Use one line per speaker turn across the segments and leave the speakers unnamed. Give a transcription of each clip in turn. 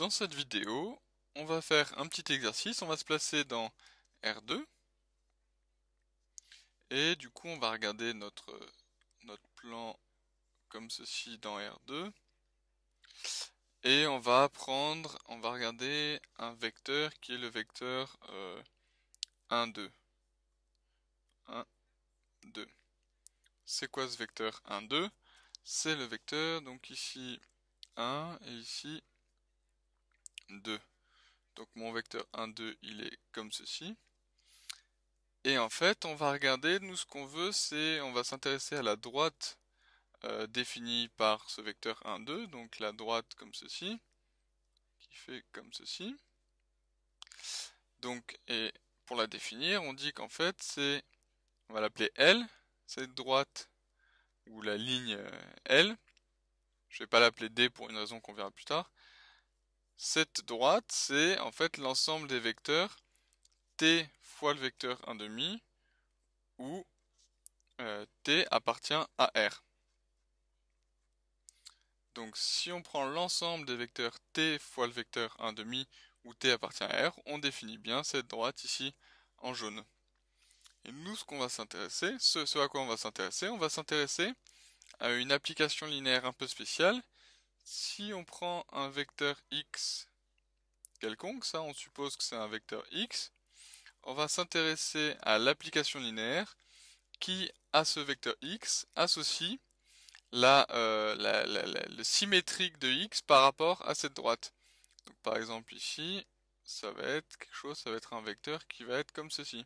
Dans cette vidéo, on va faire un petit exercice, on va se placer dans R2 et du coup on va regarder notre, notre plan comme ceci dans R2 et on va prendre, on va regarder un vecteur qui est le vecteur euh, 1, 2. 1, 2. C'est quoi ce vecteur 1, 2 C'est le vecteur, donc ici 1 et ici 2. Donc mon vecteur 1, 2, il est comme ceci. Et en fait, on va regarder, nous ce qu'on veut, c'est, on va s'intéresser à la droite euh, définie par ce vecteur 1, 2, donc la droite comme ceci, qui fait comme ceci. Donc, et pour la définir, on dit qu'en fait, c'est, on va l'appeler L, cette droite, ou la ligne euh, L. Je vais pas l'appeler D pour une raison qu'on verra plus tard. Cette droite, c'est en fait l'ensemble des vecteurs t fois le vecteur 1,5 où euh, t appartient à R. Donc si on prend l'ensemble des vecteurs t fois le vecteur 1,5 où t appartient à R, on définit bien cette droite ici en jaune. Et nous, ce qu'on va s'intéresser, ce, ce, à quoi on va s'intéresser, on va s'intéresser à une application linéaire un peu spéciale si on prend un vecteur x quelconque, ça on suppose que c'est un vecteur x, on va s'intéresser à l'application linéaire qui, à ce vecteur x, associe euh, la, le symétrique de x par rapport à cette droite. Donc, par exemple ici, ça va être quelque chose, ça va être un vecteur qui va être comme ceci.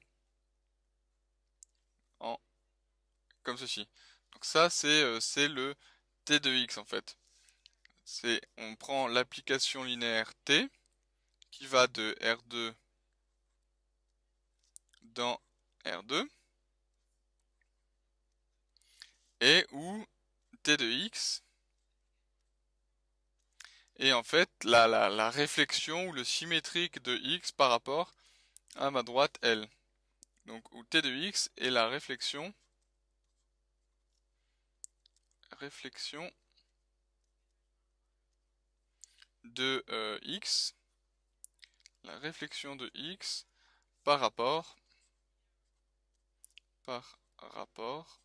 comme ceci. Donc ça euh, c'est le t de x en fait c'est on prend l'application linéaire T qui va de R2 dans R2 et où T de X est en fait la, la réflexion ou le symétrique de X par rapport à ma droite L donc où T de X est la réflexion réflexion de euh, x, la réflexion de x par rapport, par rapport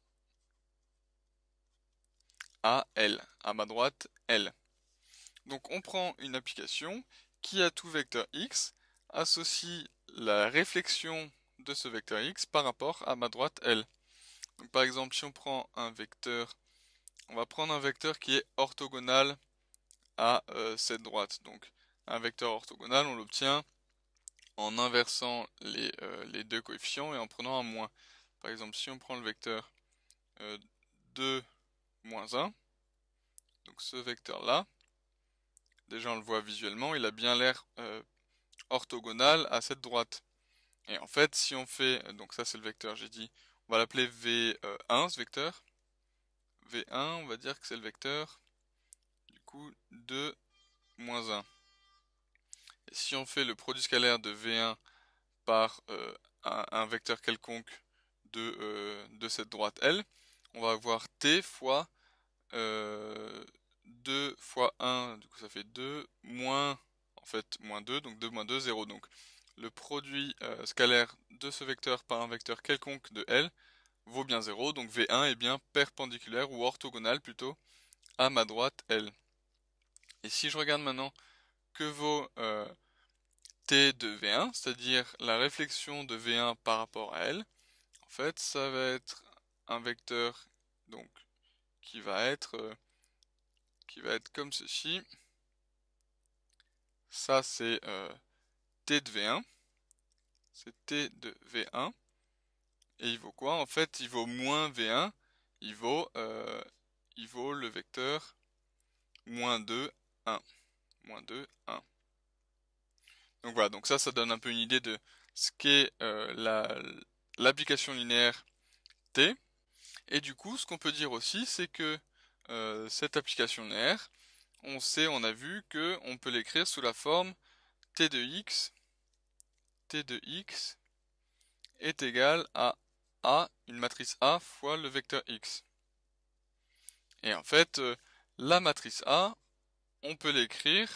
à L, à ma droite L. Donc on prend une application qui à tout vecteur x, associe la réflexion de ce vecteur x par rapport à ma droite L. par exemple, si on prend un vecteur, on va prendre un vecteur qui est orthogonal à euh, cette droite. Donc un vecteur orthogonal, on l'obtient en inversant euh, les, deux coefficients et en prenant un moins. Par exemple, si on prend le vecteur 2 euh, moins 1, donc ce vecteur-là, déjà on le voit visuellement, il a bien l'air orthogonal à cette droite. Et en fait, si on fait, donc ça c'est le vecteur, j'ai dit, on va l'appeler V1, ce vecteur. V1, on va dire que c'est le vecteur 2 moins 1. si on fait le produit scalaire de V1 par euh, un, vecteur quelconque de, euh, de, cette droite L, on va avoir T fois 2 euh, fois 1, du coup ça fait 2, moins, en fait, moins 2, donc 2 moins 2, 0. Donc le produit scalaire de ce vecteur par un vecteur quelconque de L vaut bien 0, donc V1 est bien perpendiculaire ou orthogonal plutôt à ma droite L. Et si je regarde maintenant que vaut euh, T de V1, c'est-à-dire la réflexion de V1 par rapport à L, en fait, ça va être un vecteur donc qui va être euh, qui va être comme ceci. Ça c'est euh, T de V1. C'est T de V1. Et il vaut quoi En fait, il vaut moins V1. Il vaut, il vaut le vecteur moins 2 1. 2, 1. Donc voilà, donc ça, ça donne un peu une idée de ce qu'est euh, l'application linéaire T. Et du coup, ce qu'on peut dire aussi, c'est que euh, cette application linéaire, on sait, on a vu que on peut l'écrire sous la forme T de x, T de x est égal à A, une matrice A fois le vecteur x. Et en fait, euh, la matrice A, on peut l'écrire,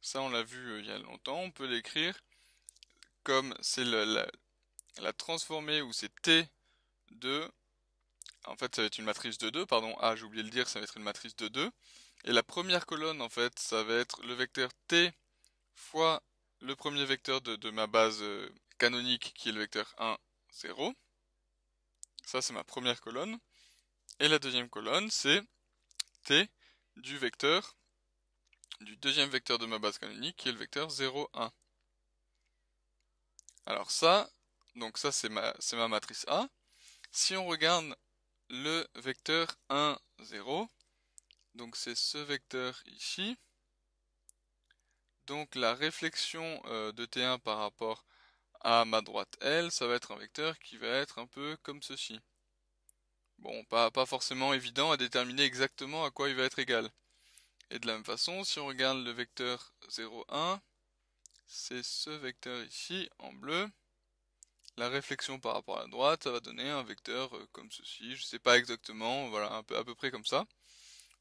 ça on l'a vu euh, il y a longtemps, on peut l'écrire comme c'est la, transformée où c'est T de... En fait, ça va être une matrice de 2, pardon, ah j'ai oublié de le dire, ça va être une matrice de 2. Et la première colonne, en fait, ça va être le vecteur T fois le premier vecteur de, de ma base euh, canonique qui est le vecteur 1, 0. Ça, c'est ma première colonne. Et la deuxième colonne, c'est T du vecteur du deuxième vecteur de ma base canonique qui est le vecteur 0, 1. Alors ça, donc ça c'est ma, ma matrice A. Si on regarde le vecteur 1, 0, donc c'est ce vecteur ici. Donc la réflexion euh, de T1 par rapport à ma droite L, ça va être un vecteur qui va être un peu comme ceci. Bon, pas, pas forcément évident à déterminer exactement à quoi il va être égal. Et de la même façon, si on regarde le vecteur 0,1, c'est ce vecteur ici, en bleu. La réflexion par rapport à la droite, ça va donner un vecteur euh, comme ceci, je ne sais pas exactement, voilà, à peu près comme ça.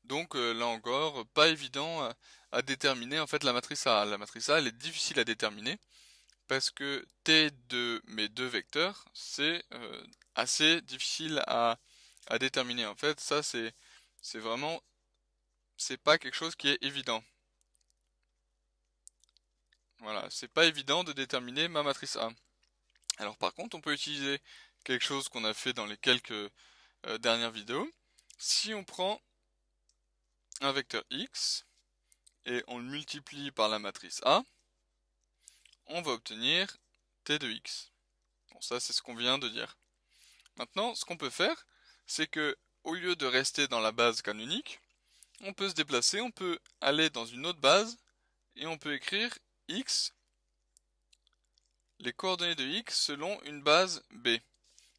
Donc euh, là encore, pas évident à, déterminer en fait la matrice A. La matrice A, elle est difficile à déterminer parce que T de mes deux vecteurs, c'est euh, assez difficile à, déterminer. En fait, ça c'est vraiment c'est pas quelque chose qui est évident. Voilà, c'est pas évident de déterminer ma matrice A. Alors par contre, on peut utiliser quelque chose qu'on a fait dans les quelques euh, dernières vidéos. Si on prend un vecteur x et on le multiplie par la matrice A, on va obtenir t de x. Bon, ça c'est ce qu'on vient de dire. Maintenant, ce qu'on peut faire, c'est que au lieu de rester dans la base canonique, on peut se déplacer, on peut aller dans une autre base et on peut écrire x, les coordonnées de x selon une base B.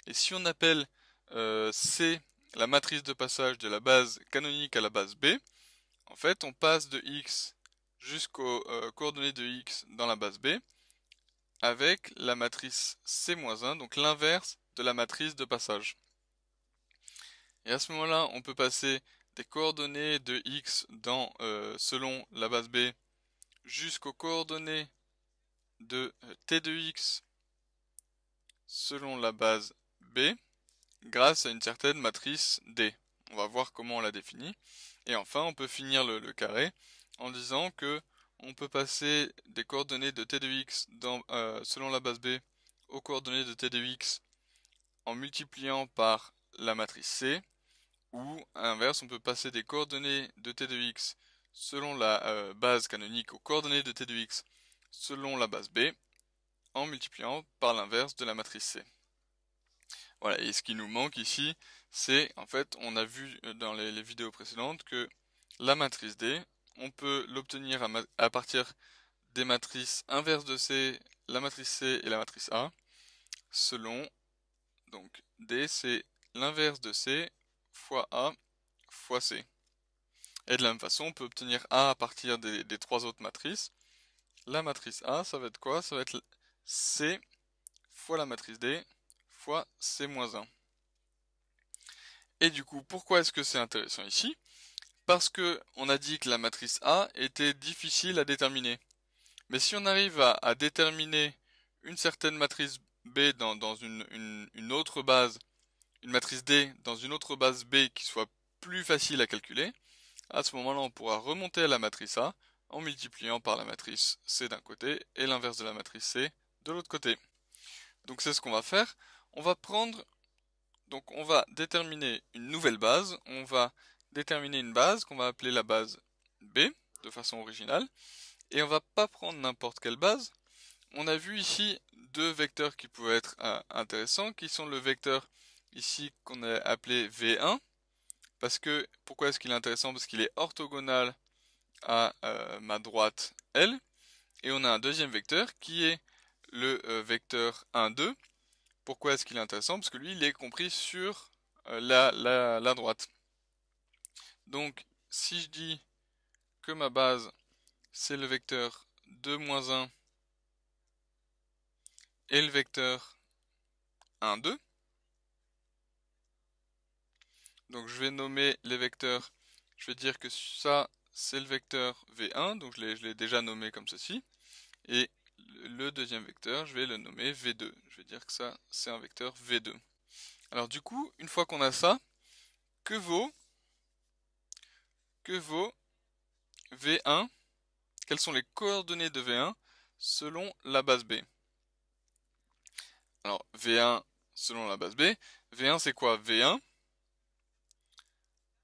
Et si on appelle euh, C la matrice de passage de la base canonique à la base B, en fait on passe de x jusqu'aux euh, coordonnées de x dans la base B avec la matrice C-1, donc l'inverse de la matrice de passage. Et à ce moment-là, on peut passer des coordonnées de x dans, euh, selon la base B jusqu'aux coordonnées de euh, t de x selon la base B grâce à une certaine matrice D. On va voir comment on la définit. Et enfin, on peut finir le, carré en disant que on peut passer des coordonnées de t de x dans, euh, selon la base B aux coordonnées de t de x en multipliant par la matrice C ou, à l'inverse, on peut passer des coordonnées de t de x selon la euh, base canonique aux coordonnées de t de x selon la base b, en multipliant par l'inverse de la matrice C. Voilà, et ce qui nous manque ici, c'est, en fait, on a vu euh, dans les, vidéos précédentes que la matrice D, on peut l'obtenir à, à partir des matrices inverses de C, la matrice C et la matrice A, selon, donc D c'est l'inverse de C fois A fois C. Et de la même façon, on peut obtenir A à partir des, trois autres matrices. La matrice A, ça va être quoi Ça va être C fois la matrice D fois C-1. Et du coup, pourquoi est-ce que c'est intéressant ici Parce que on a dit que la matrice A était difficile à déterminer. Mais si on arrive à, déterminer une certaine matrice B dans, une, autre base une matrice D dans une autre base B qui soit plus facile à calculer, à ce moment-là, on pourra remonter à la matrice A en multipliant par la matrice C d'un côté et l'inverse de la matrice C de l'autre côté. Donc c'est ce qu'on va faire. On va prendre, donc on va déterminer une nouvelle base. On va déterminer une base qu'on va appeler la base B de façon originale. Et on va pas prendre n'importe quelle base. On a vu ici deux vecteurs qui pouvaient être euh, intéressants, qui sont le vecteur ici qu'on a appelé V1 parce que pourquoi est-ce qu'il est intéressant parce qu'il est orthogonal à euh, ma droite L et on a un deuxième vecteur qui est le euh, vecteur 1 2 pourquoi est-ce qu'il est intéressant parce que lui il est compris sur euh, la, la droite donc si je dis que ma base c'est le vecteur 2 1 et le vecteur 1 2 donc je vais nommer les vecteurs. Je vais dire que ça, c'est le vecteur V1, donc je l'ai déjà nommé comme ceci. Et le deuxième vecteur, je vais le nommer V2. Je vais dire que ça, c'est un vecteur V2. Alors du coup, une fois qu'on a ça, que vaut, que vaut V1 Quelles sont les coordonnées de V1 selon la base B Alors V1 selon la base B, V1 c'est quoi V1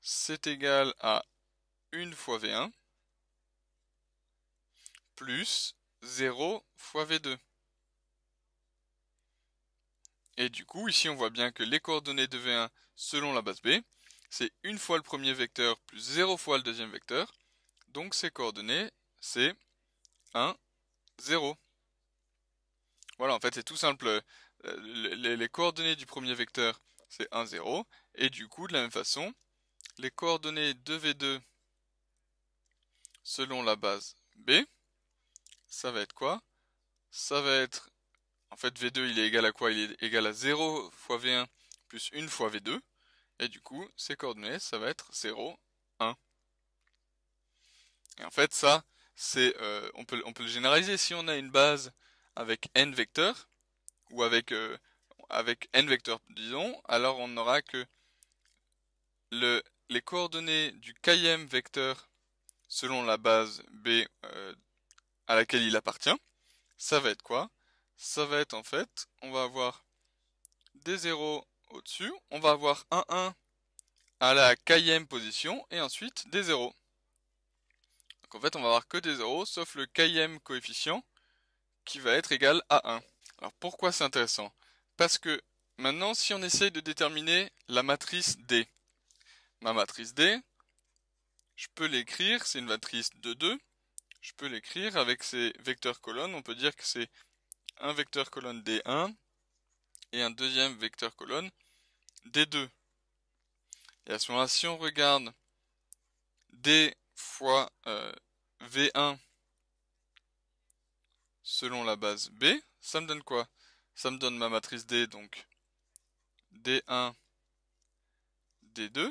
c'est égal à 1 fois V1 plus 0 fois V2. Et du coup, ici, on voit bien que les coordonnées de V1 selon la base B, c'est 1 fois le premier vecteur plus 0 fois le deuxième vecteur. Donc, ces coordonnées, c'est 1, 0. Voilà, en fait, c'est tout simple. Euh, les, coordonnées du premier vecteur, c'est 1, 0. Et du coup, de la même façon, les coordonnées de v 2 selon la base B, ça va être quoi Ça va être, en fait V2 il est égal à quoi Il est égal à 0 fois V1 plus 1 fois V2, et du coup ces coordonnées ça va être 0, 1. Et en fait ça, c'est, euh, on, peut, on peut le généraliser si on a une base avec n vecteurs, ou avec, euh, avec n vecteurs disons, alors on n'aura que le les coordonnées du km vecteur selon la base B euh, à laquelle il appartient, ça va être quoi Ça va être en fait, on va avoir des zéros au-dessus, on va avoir un 1 à la km position et ensuite des zéros. Donc en fait, on va avoir que des zéros, sauf le km coefficient qui va être égal à 1. Alors pourquoi c'est intéressant Parce que maintenant, si on essaye de déterminer la matrice D, ma matrice D, je peux l'écrire, c'est une matrice de 2, je peux l'écrire avec ses vecteurs colonnes, on peut dire que c'est un vecteur colonne D1 et un deuxième vecteur colonne D2. Et à ce moment-là, si on regarde D fois euh, V1 selon la base B, ça me donne quoi Ça me donne ma matrice D, donc D1, D2.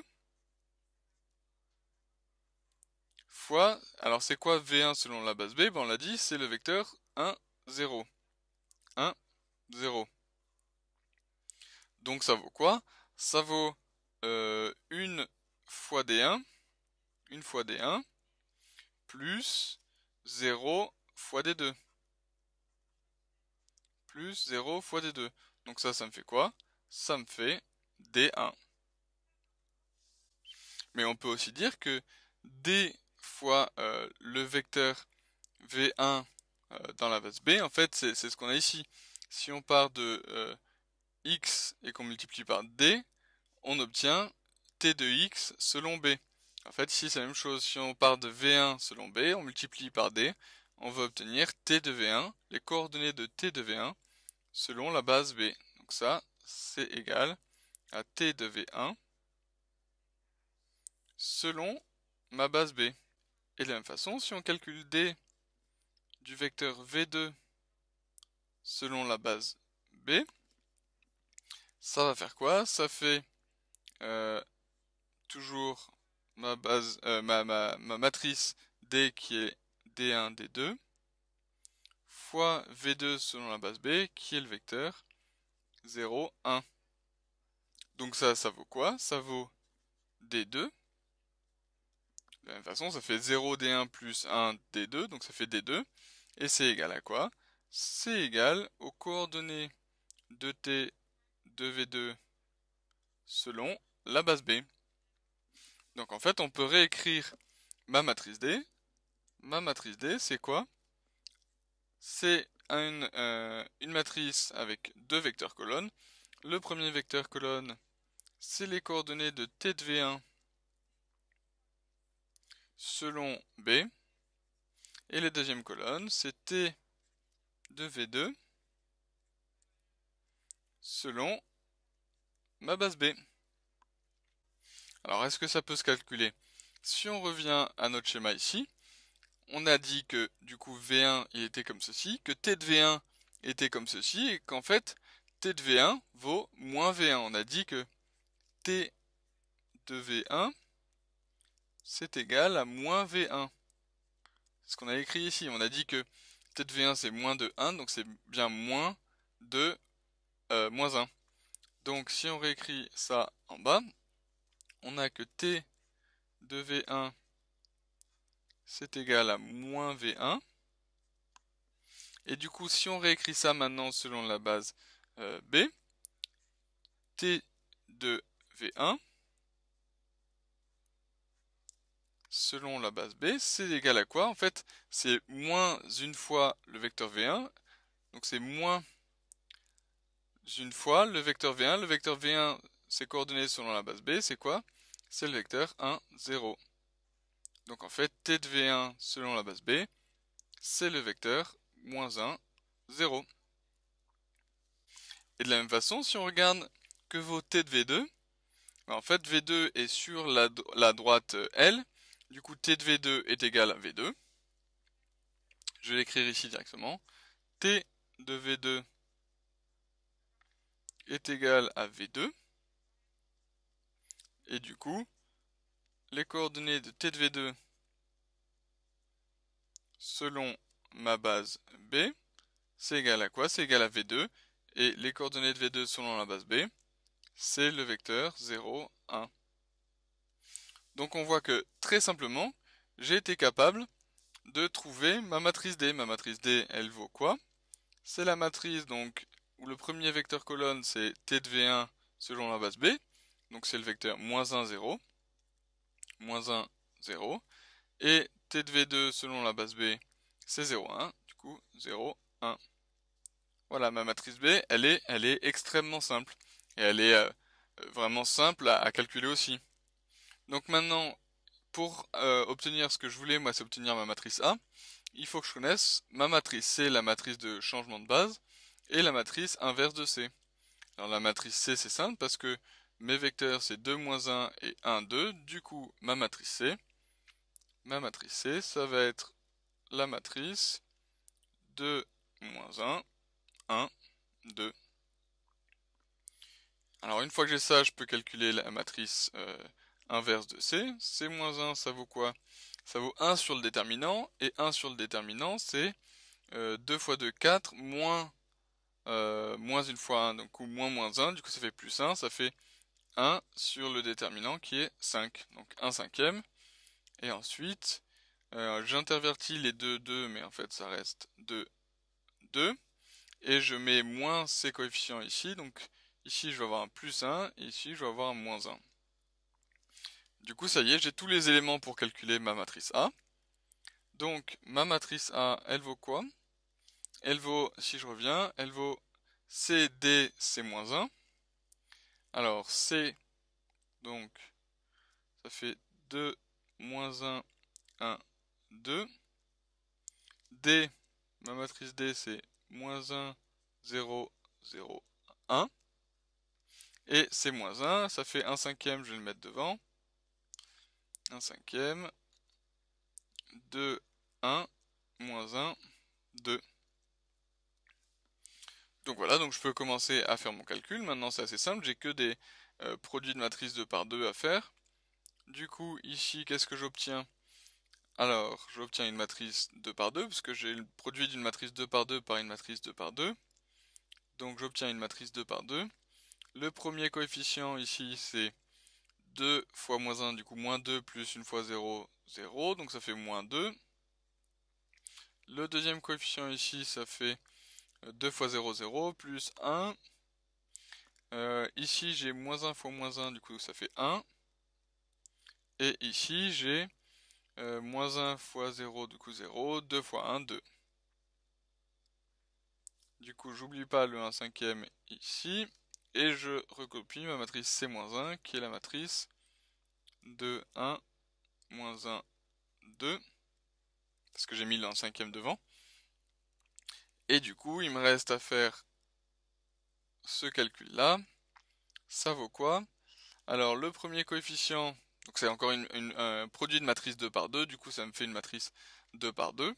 alors c'est quoi V1 selon la base B ben, On l'a dit, c'est le vecteur 1, 0. 1, 0. Donc ça vaut quoi Ça vaut euh, 1 fois D1, 1 fois D1, plus 0 fois D2. Plus 0 fois D2. Donc ça, ça me fait quoi Ça me fait D1. Mais on peut aussi dire que D fois euh, le vecteur V1 euh, dans la base B, en fait, c'est ce qu'on a ici. Si on part de euh, x et qu'on multiplie par d, on obtient t de x selon b. En fait, ici, c'est la même chose. Si on part de v1 selon b, on multiplie par d, on va obtenir t de v1, les coordonnées de t de v1 selon la base b. Donc ça, c'est égal à t de v1 selon ma base B. Et de la même façon, si on calcule D du vecteur V2 selon la base B, ça va faire quoi Ça fait euh, toujours euh, ma ma matrice D qui est D1, D2, fois V2 selon la base B qui est le vecteur 0, 1. Donc ça, ça vaut quoi Ça vaut D2 de la même façon, ça fait 0d1 plus 1d2, donc ça fait d2. Et c'est égal à quoi C'est égal aux coordonnées de t de 2v2 selon la base B. Donc en fait, on peut réécrire ma matrice D. Ma matrice D, c'est quoi C'est une, euh, une matrice avec deux vecteurs colonnes. Le premier vecteur colonne, c'est les coordonnées de t de v1 selon B. Et la deuxième colonne, c'est T de V2 selon ma base B. Alors, est-ce que ça peut se calculer Si on revient à notre schéma ici, on a dit que du coup V1 était comme ceci, que T de V1 était comme ceci, et qu'en fait T de V1 vaut moins V1. On a dit que T de V1 c'est égal à moins V1. C'est ce qu'on a écrit ici. On a dit que de V1 c'est moins de 1, donc c'est bien moins de euh, moins 1. Donc si on réécrit ça en bas, on a que T de V1 c'est égal à moins V1. Et du coup, si on réécrit ça maintenant selon la base euh, B, T de V1 selon la base B, c'est égal à quoi En fait, c'est moins une fois le vecteur V1, donc c'est moins une fois le vecteur V1. Le vecteur V1, ses coordonnées selon la base B, c'est quoi C'est le vecteur 1, 0. Donc en fait, T de V1 selon la base B, c'est le vecteur moins 1, 0. Et de la même façon, si on regarde que vaut T de V2, ben en fait V2 est sur la droite euh, L, du coup, T de V2 est égal à V2. Je vais l'écrire ici directement. T de V2 est égal à V2. Et du coup, les coordonnées de T de V2 selon ma base B, c'est égal à quoi C'est égal à V2. Et les coordonnées de V2 selon la base B, c'est le vecteur 0, 1. Donc on voit que très simplement, j'ai été capable de trouver ma matrice D. Ma matrice D, elle vaut quoi C'est la matrice donc où le premier vecteur colonne c'est T de V1 selon la base B. Donc c'est le vecteur moins 1, 0. 1, 0. Et T de V2 selon la base B c'est 0, 1. Du coup 0, 1. Voilà, ma matrice B, elle est, elle est extrêmement simple. Et elle est euh, euh, vraiment simple à calculer aussi. Donc maintenant, pour euh, obtenir ce que je voulais, moi c'est obtenir ma matrice A, il faut que je connaisse ma matrice C, la matrice de changement de base, et la matrice inverse de C. Alors la matrice C c'est simple parce que mes vecteurs c'est 2 moins 1 et 1, 2, du coup ma matrice C, ma matrice C ça va être la matrice 2 moins 1, 1, 2. Alors une fois que j'ai ça, je peux calculer la matrice euh, inverse de C. C moins 1, ça vaut quoi Ça vaut 1 sur le déterminant, et 1 sur le déterminant, c'est 2 euh, fois 2, 4, moins, 1 euh, fois 1, donc ou moins moins 1, du coup ça fait plus 1, ça fait 1 sur le déterminant qui est 5, donc 1 cinquième. Et ensuite, euh, j'intervertis les 2, 2, mais en fait ça reste 2, 2. Et je mets moins ces coefficients ici, donc ici je vais avoir un plus 1, et ici je vais avoir un moins 1. Du coup, ça y est, j'ai tous les éléments pour calculer ma matrice A. Donc, ma matrice A, elle vaut quoi Elle vaut, si je reviens, elle vaut C, D, C-1. Alors, C, donc, ça fait 2, moins 1, 1, 2. D, ma matrice D, c'est moins 1, 0, 0, 1. Et C-1, ça fait 1 cinquième, je vais le mettre devant. 1 cinquième. 2, 1, moins 1, 2. Donc voilà, je peux commencer à faire mon calcul. Maintenant c'est assez simple, j'ai que des euh, produits de matrice 2 par 2 à faire. Du coup, ici, qu'est-ce que j'obtiens Alors, j'obtiens une matrice 2 par 2, puisque j'ai le produit d'une matrice 2 par 2 par une matrice 2 par 2. Donc j'obtiens une matrice 2 par 2. Le premier coefficient ici, c'est 2 fois moins 1, du coup moins 2 plus 1 fois 0, 0, donc ça fait moins 2. Le deuxième coefficient ici, ça fait 2 euh, fois 0, 0, plus 1. Euh, ici, j'ai moins 1 fois moins 1, du coup ça fait 1. Et ici, j'ai euh, moins 1 fois 0, du coup 0, 2 fois 1, 2. Du coup, j'oublie pas le 1 cinquième ici et je recopie ma matrice C-1 qui est la matrice de 1, moins 1, 2 parce que j'ai mis l'un cinquième devant et du coup il me reste à faire ce calcul là ça vaut quoi alors le premier coefficient donc c'est encore une, un produit de matrice 2 par 2 du coup ça me fait une matrice 2 par 2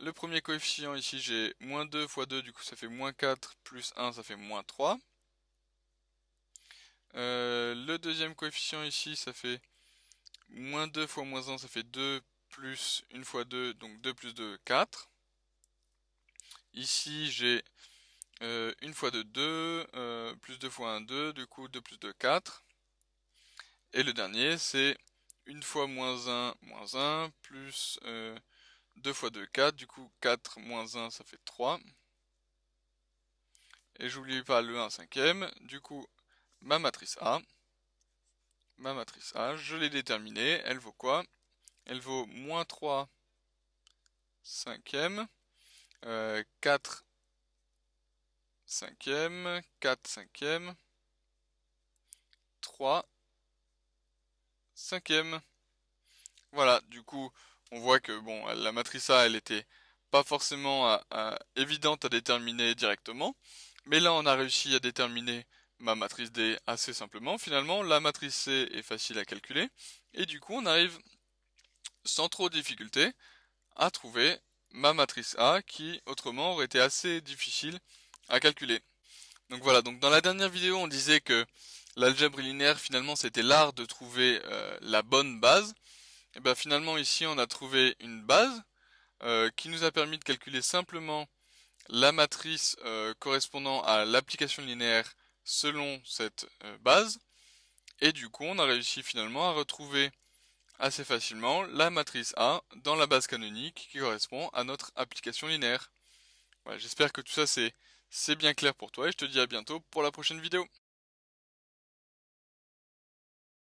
le premier coefficient ici j'ai moins 2 fois 2 du coup ça fait moins 4 plus 1 ça fait moins 3 euh, le deuxième coefficient ici, ça fait moins 2 fois moins 1, ça fait 2 plus 1 fois 2, donc 2 plus 2, 4. Ici, j'ai euh, 1 fois 2, 2, euh, plus 2 fois 1, 2, du coup 2 plus 2, 4. Et le dernier, c'est 1 fois moins 1, moins 1, plus 2 euh, fois 2, 4. Du coup, 4 moins 1, ça fait 3. Et j'oublie pas le 1 cinquième. Du coup, ma matrice A. Ma matrice A, je l'ai déterminée. Elle vaut quoi Elle vaut moins 3 cinquième, euh, quatre 4 cinquième, 4 cinquième, 3 cinquième. Voilà, du coup, on voit que bon, la matrice A, elle était pas forcément euh, euh, évidente à déterminer directement, mais là, on a réussi à déterminer ma matrice D assez simplement, finalement la matrice C est facile à calculer, et du coup on arrive sans trop de difficulté à trouver ma matrice A qui autrement aurait été assez difficile à calculer. Donc voilà, donc dans la dernière vidéo on disait que l'algèbre linéaire finalement c'était l'art de trouver euh, la bonne base. Et eh bien finalement ici on a trouvé une base euh, qui nous a permis de calculer simplement la matrice euh, correspondant à l'application linéaire selon cette euh, base. Et du coup, on a réussi finalement à retrouver assez facilement la matrice A dans la base canonique qui correspond à notre application linéaire. Voilà, j'espère que tout ça c'est bien clair pour toi et je te dis à bientôt pour la prochaine vidéo.